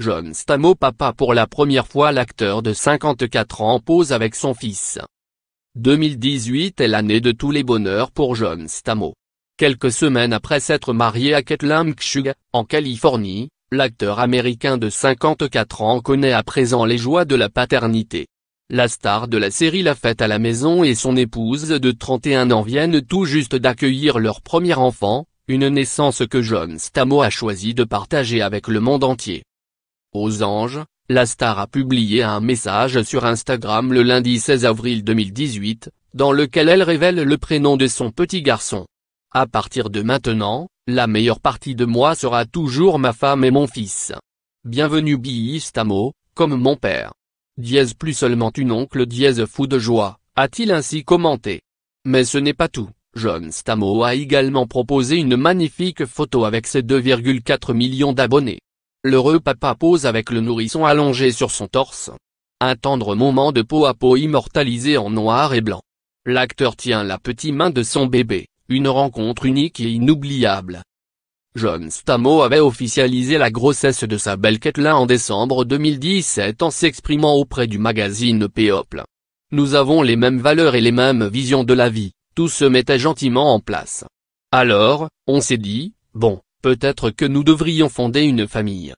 John Stamo papa pour la première fois l'acteur de 54 ans pose avec son fils. 2018 est l'année de tous les bonheurs pour John Stamo. Quelques semaines après s'être marié à Ketlam Kshug, en Californie, l'acteur américain de 54 ans connaît à présent les joies de la paternité. La star de la série La Fête à la Maison et son épouse de 31 ans viennent tout juste d'accueillir leur premier enfant, une naissance que John Stamos a choisi de partager avec le monde entier. Aux anges, la star a publié un message sur Instagram le lundi 16 avril 2018, dans lequel elle révèle le prénom de son petit garçon. À partir de maintenant, la meilleure partie de moi sera toujours ma femme et mon fils. Bienvenue Stamo, comme mon père. Dièse plus seulement une oncle dièse fou de joie, a-t-il ainsi commenté. Mais ce n'est pas tout. John Stamo a également proposé une magnifique photo avec ses 2,4 millions d'abonnés. L'heureux papa pose avec le nourrisson allongé sur son torse. Un tendre moment de peau à peau immortalisé en noir et blanc. L'acteur tient la petite main de son bébé, une rencontre unique et inoubliable. John Stamo avait officialisé la grossesse de sa belle Ketlin en décembre 2017 en s'exprimant auprès du magazine People. Nous avons les mêmes valeurs et les mêmes visions de la vie, tout se mettait gentiment en place. Alors, on s'est dit, bon, Peut-être que nous devrions fonder une famille.